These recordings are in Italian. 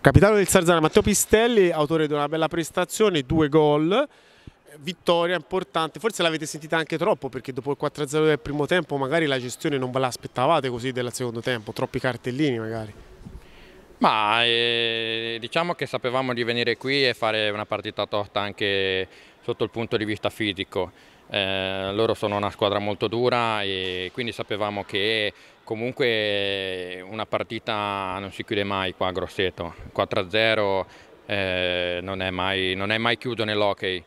capitano del Sarzana Matteo Pistelli, autore di una bella prestazione, due gol, vittoria importante, forse l'avete sentita anche troppo perché dopo il 4-0 del primo tempo magari la gestione non ve l'aspettavate così del secondo tempo, troppi cartellini magari. Ma eh, diciamo che sapevamo di venire qui e fare una partita tosta anche sotto il punto di vista fisico. Eh, loro sono una squadra molto dura e quindi sapevamo che comunque una partita non si chiude mai qua a Grosseto. 4-0 eh, non, non, è mai chiuso nell'hockey.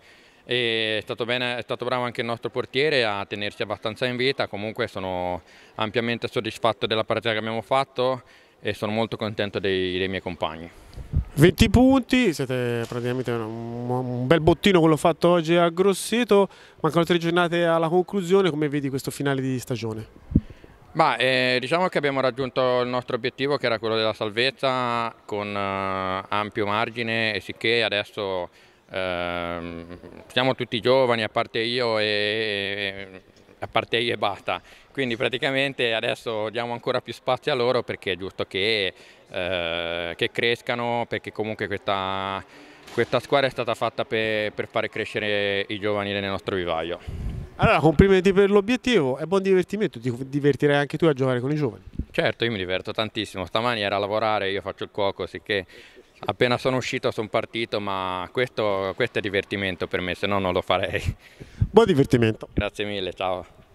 È stato, bene, è stato bravo anche il nostro portiere a tenersi abbastanza in vita, comunque sono ampiamente soddisfatto della partita che abbiamo fatto e sono molto contento dei, dei miei compagni. 20 punti, siete praticamente un, bel bottino quello fatto oggi a Grosseto, mancano tre giornate alla conclusione, come vedi questo finale di stagione? Bah, eh, diciamo che abbiamo raggiunto il nostro obiettivo che era quello della salvezza con eh, ampio margine e sicché adesso eh, siamo tutti giovani a parte io e, e Partei e basta. quindi praticamente adesso diamo ancora più spazio a loro perché è giusto che, eh, che crescano, perché comunque questa, questa squadra è stata fatta per, per fare crescere i giovani nel nostro vivaio. Allora, complimenti per l'obiettivo è buon divertimento, ti divertirai anche tu a giocare con i giovani. Certo, io mi diverto tantissimo, stamani era a lavorare, io faccio il cuoco, sicché appena sono uscito sono partito, ma questo, questo è divertimento per me, se no non lo farei buon divertimento. Grazie mille, ciao.